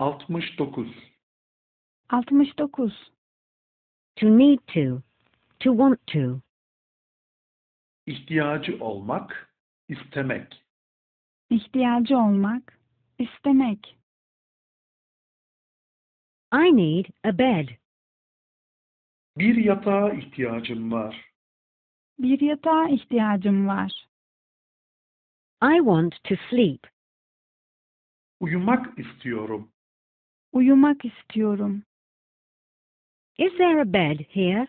69 69 To need to. To want to. İhtiyacı olmak, istemek. İhtiyacı olmak, istemek. I need a bed. Bir yatağa ihtiyacım var. Bir yatağa ihtiyacım var. I want to sleep. Uyumak istiyorum. Uyumak istiyorum. Is there a bed here?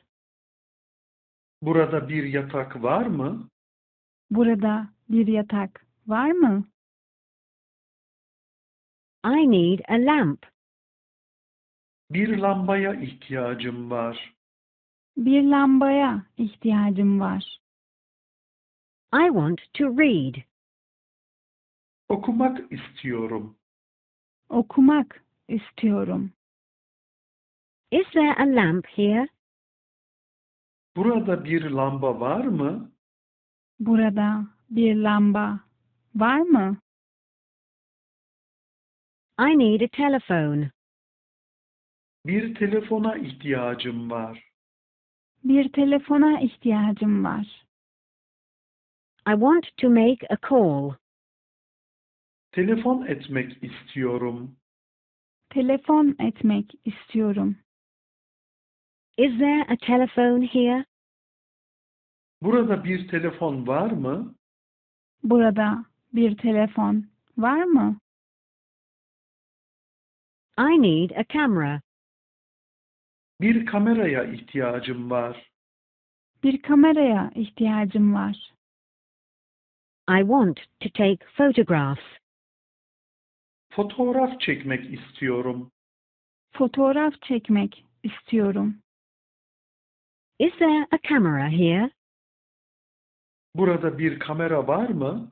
Burada bir yatak var mı? Burada bir yatak var mı? I need a lamp. Bir lambaya ihtiyacım var. Bir lambaya ihtiyacım var. I want to read. Okumak istiyorum. Okumak istiyorum. Is there a lamp here? Burada bir lamba var mı? Burada bir lamba var mı? I need a telephone. Bir telefona ihtiyacım var. Bir telefona ihtiyacım var. I want to make a call. Telefon etmek istiyorum. telefon etmek istiyorum. Is there a telephone here? Burada bir telefon var mı? Burada bir telefon var mı? I need a camera. Bir kameraya ihtiyacım var. Bir kameraya ihtiyacım var. I want to take photographs. Fotoğraf çekmek istiyorum. Fotoğraf çekmek istiyorum. Is there a camera here? Burada bir kamera var mı?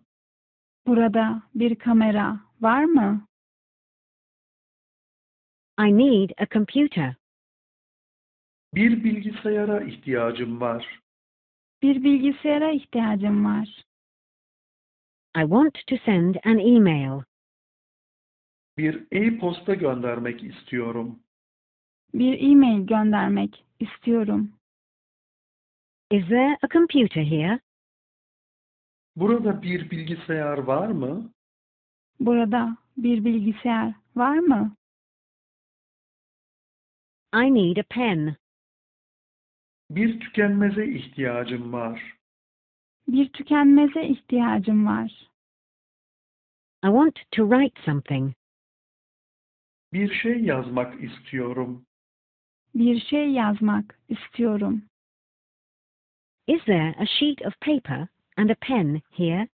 Burada bir kamera var mı? I need a computer. Bir bilgisayara ihtiyacım var. Bir bilgisayara ihtiyacım var. I want to send an email. Bir e-posta göndermek istiyorum. Bir e-mail göndermek istiyorum. Is there a computer here? Burada bir bilgisayar var mı? Burada bir bilgisayar var mı? I need a pen. Bir tükenmeze ihtiyacım var. Bir tükenmeze ihtiyacım var. I want to write something. Bir şey yazmak istiyorum. Bir şey yazmak istiyorum. Is there a sheet of paper and a pen here?